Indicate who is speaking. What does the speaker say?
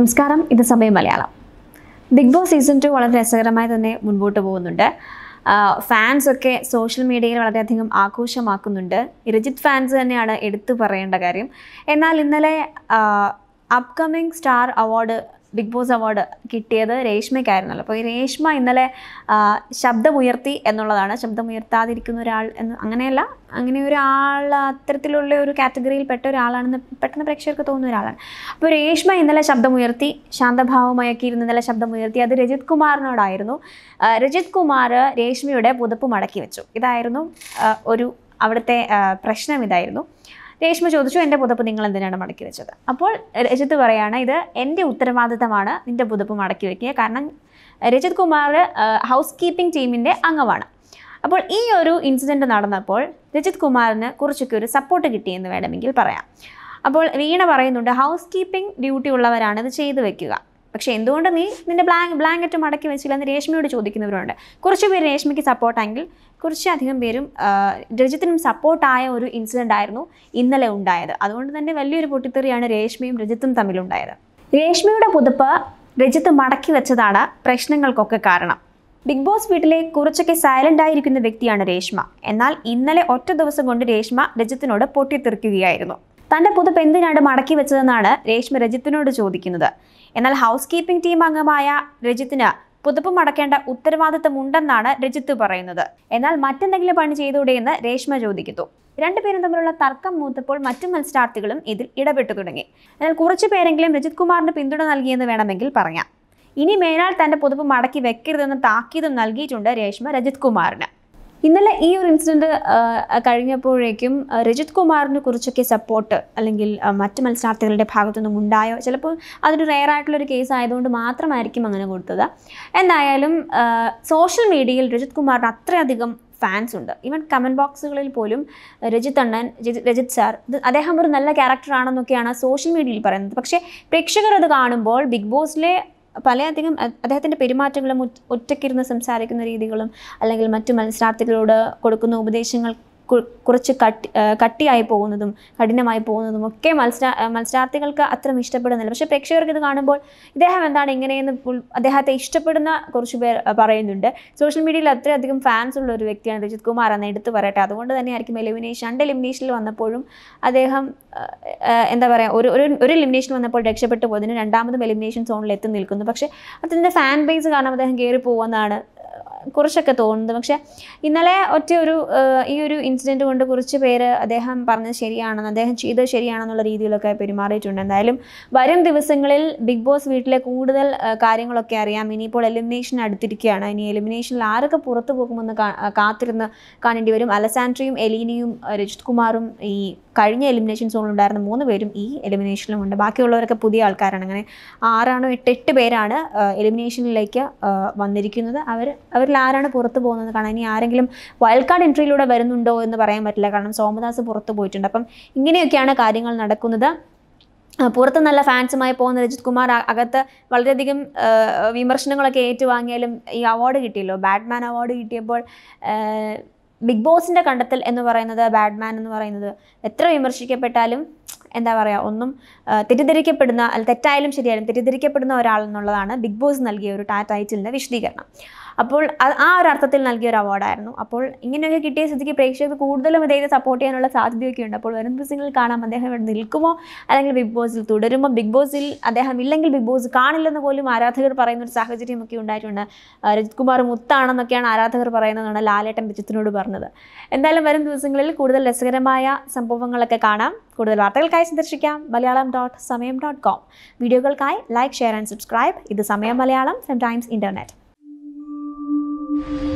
Speaker 1: നമസ്കാരം ഇത് Samayam Malayalam Bigg Boss season two വളരെ രസകരമായി തന്നെ മുൻപോട്ട് പോകുന്നുണ്ട് ഫാൻസ് ഒക്കെ സോഷ്യൽ മീഡിയയിൽ വളരെയധികം ആഘോഷമാക്കുന്നുണ്ട് രജിത് ഫാൻസ് തന്നെയാണ് എടുത്തു പറയേണ്ട കാര്യം എന്നാൽ ഇന്നലെ upcoming star award Bigg Boss award കിട്ടിയത് രേഷ്മയ്ക്കായിരുന്നല്ലോ അപ്പോൾ ഈ രേഷ്മ ഇന്നലെ ശബ്ദമുയർത്തി എന്നുള്ളതാണ് ശബ്ദമുയർത്താതിരിക്കുന്ന ഒരാൾ എന്ന് അങ്ങനെയല്ല അങ്ങനെ ഒരാൾ അത്തരത്തിലുള്ള ഒരു കാറ്റഗറിയിൽ പെട്ട ഒരാളാണെന്ന് പെട്ടെന്ന് പ്രേക്ഷകർക്ക് തോന്നുന്ന ഒരാളാണ് അപ്പോൾ രേഷ്മ ഇന്നലെ ശബ്ദമുയർത്തി ശാന്തഭാവമായൊക്കെ ഇരുന്ന് ഇന്നലെ ശബ്ദമുയർത്തി അത് രജിത് കുമാറിനോടായിരുന്നു രജിത് കുമാർ രേഷ്മയുടെ പുതപ്പ് മടക്കി വെച്ചു ഇതായിരുന്നു ഒരു അവിടുത്തെ പ്രശ്നം ഇതായിരുന്നു രേഷ്മ ചോദിച്ചു എൻ്റെ പുതപ്പ് നിങ്ങൾ എന്തിനാണ് മടക്കി വെച്ചത് അപ്പോൾ രജിത് പറയാണ് ഇത് എൻ്റെ ഉത്തരവാദിത്തമാണ് നിൻ്റെ പുതപ്പ് മടക്കി വയ്ക്കുക കാരണം രജിത് കുമാർ ഹൗസ് കീപ്പിംഗ് ടീമിൻ്റെ അംഗമാണ് അപ്പോൾ ഈ ഒരു ഇൻസിഡൻറ്റ് നടന്നപ്പോൾ രജിത് കുമാറിന് കുറച്ചൊക്കെ ഒരു സപ്പോർട്ട് കിട്ടിയെന്ന് വേണമെങ്കിൽ പറയാം അപ്പോൾ വീണ പറയുന്നുണ്ട് ഹൗസ് കീപ്പിംഗ് ഡ്യൂട്ടി ഉള്ളവരാണ് ഇത് ചെയ്തു വെക്കുക പക്ഷേ എന്തുകൊണ്ട് നീ നിൻ്റെ ബ്ലാങ്ക് ബ്ലാങ്കറ്റ് മടക്കി വെച്ചില്ല എന്ന് രേഷ്മയോട് ചോദിക്കുന്നവരുണ്ട് കുറച്ച് പേര് രേഷ്മയ്ക്ക് സപ്പോർട്ടായെങ്കിൽ കുറച്ചധികം പേരും രജിത്തിനും സപ്പോർട്ടായ ഒരു ഇൻസിഡൻ്റ് ആയിരുന്നു ഇന്നലെ ഉണ്ടായത് അതുകൊണ്ട് തന്നെ വലിയൊരു പൊട്ടിത്തെറിയാണ് രേഷ്മയും രജിത്തും തമ്മിലുണ്ടായത് രേഷ്മയുടെ പുതുപ്പ് രജിത്ത് മടക്കി വെച്ചതാണ് പ്രശ്നങ്ങൾക്കൊക്കെ കാരണം ബിഗ് ബോസ് വീട്ടിലെ കുറച്ചൊക്കെ സൈലന്റ് ആയിരിക്കുന്ന വ്യക്തിയാണ് രേഷ്മ എന്നാൽ ഇന്നലെ ഒറ്റ ദിവസം കൊണ്ട് രേഷ്മ രജിത്തിനോട് പൊട്ടിത്തെറിക്കുകയായിരുന്നു തന്റെ പുതുപ്പ് എന്തിനാണ് മടക്കി വെച്ചതെന്നാണ് രേഷ്മ രജിത്തിനോട് ചോദിക്കുന്നത് എന്നാൽ ഹൗസ് കീപ്പിംഗ് ടീം അംഗമായ രജിത്തിന് പുതുപ്പ് മടക്കേണ്ട ഉത്തരവാദിത്തമുണ്ടെന്നാണ് രജിത്ത് പറയുന്നത് എന്നാൽ മറ്റെന്തെങ്കിലും പണി ചെയ്തൂടെ എന്ന് രേഷ്മ ചോദിക്കുന്നു രണ്ടുപേരും തമ്മിലുള്ള തർക്കം മൂത്തപ്പോൾ മറ്റു മത്സരാർത്ഥികളും ഇതിൽ ഇടപെട്ടു തുടങ്ങി എന്നാൽ കുറച്ചു പേരെങ്കിലും രജിത് കുമാറിന് പിന്തുണ നൽകിയെന്ന് വേണമെങ്കിൽ പറയാം ഇനി മേനാൾ തന്റെ പുതുപ്പ് മടക്കി വെക്കരുതെന്ന് താക്കീതും നൽകിയിട്ടുണ്ട് രേഷ്മ രജിത് കുമാറിന് ഇന്നലെ ഈ ഒരു ഇൻസിഡന്റ് കഴിഞ്ഞപ്പോഴേക്കും രജിത് കുമാറിനെ കുറിച്ചൊക്കെ സപ്പോർട്ട് അല്ലെങ്കിൽ മറ്റ് മത്സരാർത്ഥികളുടെ ഭാഗത്തുനിന്നും ഉണ്ടായോ ചിലപ്പോൾ അതൊരു റെയർ ആയിട്ടുള്ള ഒരു കേസ് ആയതുകൊണ്ട് മാത്രമായിരിക്കും അങ്ങനെ കൊടുത്തത് എന്തായാലും സോഷ്യൽ മീഡിയയിൽ രജിത് കുമാറിന് അത്രയധികം ഫാൻസ് ഉണ്ട് ഈവൻ കമൻറ്റ് ബോക്സുകളിൽ പോലും രജിത് അണ്ണൻ രജിത് സാർ അദ്ദേഹം ഒരു നല്ല ക്യാരക്ടറാണെന്നൊക്കെയാണ് സോഷ്യൽ മീഡിയയിൽ പറയുന്നത് പക്ഷേ പ്രേക്ഷകർ അത് കാണുമ്പോൾ ബിഗ് ബോസിലെ പലയധികം അദ്ദേഹത്തിൻ്റെ പെരുമാറ്റങ്ങളും ഒറ്റയ്ക്കിരുന്ന് സംസാരിക്കുന്ന രീതികളും അല്ലെങ്കിൽ മറ്റു മത്സരാർത്ഥികളോട് കൊടുക്കുന്ന ഉപദേശങ്ങൾ കുറച്ച് കട്ടി കട്ടിയായി പോകുന്നതും കഠിനമായി പോകുന്നതും ഒക്കെ മത്സര മത്സരാർത്ഥികൾക്ക് അത്ര ഇഷ്ടപ്പെടുന്നില്ല പക്ഷേ പ്രേക്ഷകർക്ക് ഇത് കാണുമ്പോൾ ഇദ്ദേഹം എന്താണ് ഇങ്ങനെയെന്ന് അദ്ദേഹത്തെ ഇഷ്ടപ്പെടുന്ന കുറച്ച് പേർ പറയുന്നുണ്ട് സോഷ്യൽ മീഡിയയിൽ അത്രയധികം ഫാൻസ് ഉള്ള ഒരു വ്യക്തിയാണ് രജിത് കുമാർ എന്ന് എടുത്തു പറയട്ടെ അതുകൊണ്ട് തന്നെയായിരിക്കും എലിമിനേഷൻ രണ്ട് എലിമിനേഷനിൽ വന്നപ്പോഴും അദ്ദേഹം എന്താ പറയുക ഒരു ഒരു എലിമിനേഷൻ വന്നപ്പോൾ രക്ഷപ്പെട്ടു പോയതിന് രണ്ടാമതും എലിമിനേഷൻ സോണിൽ എത്തി നിൽക്കുന്നു പക്ഷേ അതിൻ്റെ ഫാൻ ബേസ് കാരണം അദ്ദേഹം കയറി പോകുമെന്നാണ് കുറച്ചൊക്കെ തോന്നുന്നത് പക്ഷെ ഇന്നലെ ഒറ്റ ഒരു ഈ ഒരു ഇൻസിഡൻറ്റ് കൊണ്ട് കുറച്ച് പേര് അദ്ദേഹം പറഞ്ഞത് ശരിയാണെന്ന് അദ്ദേഹം ചെയ്തത് ശരിയാണെന്നുള്ള രീതിയിലൊക്കെ പെരുമാറിയിട്ടുണ്ട് എന്തായാലും വരും ദിവസങ്ങളിൽ ബിഗ് ബോസ് വീട്ടിലെ കൂടുതൽ കാര്യങ്ങളൊക്കെ അറിയാം ഇനിയിപ്പോൾ എലിമിനേഷൻ അടുത്തിരിക്കുകയാണ് ഇനി എലിമിനേഷനിൽ ആരൊക്കെ പുറത്തു പോകുമെന്ന് കാത്തിരുന്ന് കാണേണ്ടി വരും അലസാൻഡ്രിയും എലീനയും രജിത് കുമാറും ഈ കഴിഞ്ഞ എലിമിനേഷൻ സോണിലുണ്ടായിരുന്ന മൂന്ന് പേരും ഈ എലിമിനേഷനിലും ഉണ്ട് ബാക്കിയുള്ളവരൊക്കെ പുതിയ ആൾക്കാരാണ് അങ്ങനെ ആറാണോ എട്ട് എട്ട് പേരാണ് എലിമിനേഷനിലേക്ക് വന്നിരിക്കുന്നത് അവർ അവർ ടൂറിൽ ആരാണ് പുറത്ത് പോകുന്നത് കാരണം ഇനി ആരെങ്കിലും വൈൽഡ് കാർഡ് എൻട്രിയിലൂടെ വരുന്നുണ്ടോ എന്ന് പറയാൻ പറ്റില്ല കാരണം സോമദാസ് പുറത്ത് പോയിട്ടുണ്ട് അപ്പം ഇങ്ങനെയൊക്കെയാണ് കാര്യങ്ങൾ നടക്കുന്നത് പുറത്ത് നല്ല ഫാൻസുമായി പോകുന്ന രജിത് കുമാർ അകത്ത് വളരെയധികം വിമർശനങ്ങളൊക്കെ ഏറ്റുവാങ്ങിയാലും ഈ അവാർഡ് കിട്ടിയല്ലോ ബാറ്റ്മാൻ അവാർഡ് കിട്ടിയപ്പോൾ ബിഗ് ബോസിൻ്റെ കണ്ടെത്തൽ എന്ന് പറയുന്നത് ബാഡ്മാൻ എന്ന് പറയുന്നത് എത്ര വിമർശിക്കപ്പെട്ടാലും എന്താ പറയുക ഒന്നും തെറ്റിദ്ധരിക്കപ്പെടുന്ന തെറ്റായാലും ശരിയായാലും തെറ്റിദ്ധരിക്കപ്പെടുന്ന ഒരാളെന്നുള്ളതാണ് എന്നുള്ളതാണ് ബിഗ് ബോസ് നൽകിയ ഒരു ടാ ടൈറ്റിലിൻ്റെ വിശദീകരണം അപ്പോൾ ആ ഒരു അർത്ഥത്തിൽ നൽകിയ ഒരു അവാർഡായിരുന്നു അപ്പോൾ ഇങ്ങനെയൊക്കെ കിട്ടിയ സ്ഥിതിക്ക് പ്രേക്ഷകർക്ക് കൂടുതലും ഇദ്ദേഹത്തെ സപ്പോർട്ട് ചെയ്യാനുള്ള സാധ്യതയൊക്കെ ഉണ്ട് അപ്പോൾ വരുന്ന ദിവസങ്ങളിൽ കാണാം അദ്ദേഹം ഇവിടെ നിൽക്കുമോ അല്ലെങ്കിൽ ബിഗ് ബോസിൽ തുടരുമോ ബിഗ് ബോസിൽ അദ്ദേഹം ഇല്ലെങ്കിൽ ബിഗ് ബോസ് കാണില്ലെന്ന് പോലും ആരാധകർ പറയുന്ന ഒരു സാഹചര്യമൊക്കെ ഉണ്ടായിട്ടുണ്ട് രജിത് കുമാർ മുത്താണെന്നൊക്കെയാണ് ആരാധകർ പറയുന്നതെന്നാണ് ലാലേട്ടൻ രജിത്തിനോട് പറഞ്ഞത് എന്തായാലും വരും ദിവസങ്ങളിൽ കൂടുതൽ രസകരമായ സംഭവങ്ങളൊക്കെ കാണാം കൂടുതൽ വാർത്തകൾക്കായി സന്ദർശിക്കാം Malayalam dot Samayam dot com വീഡിയോകൾക്കായി ലൈക്ക് ഷെയർ ആൻഡ് സബ്സ്ക്രൈബ് ഇത് Samayam Malayalam from times internet Mm-hmm.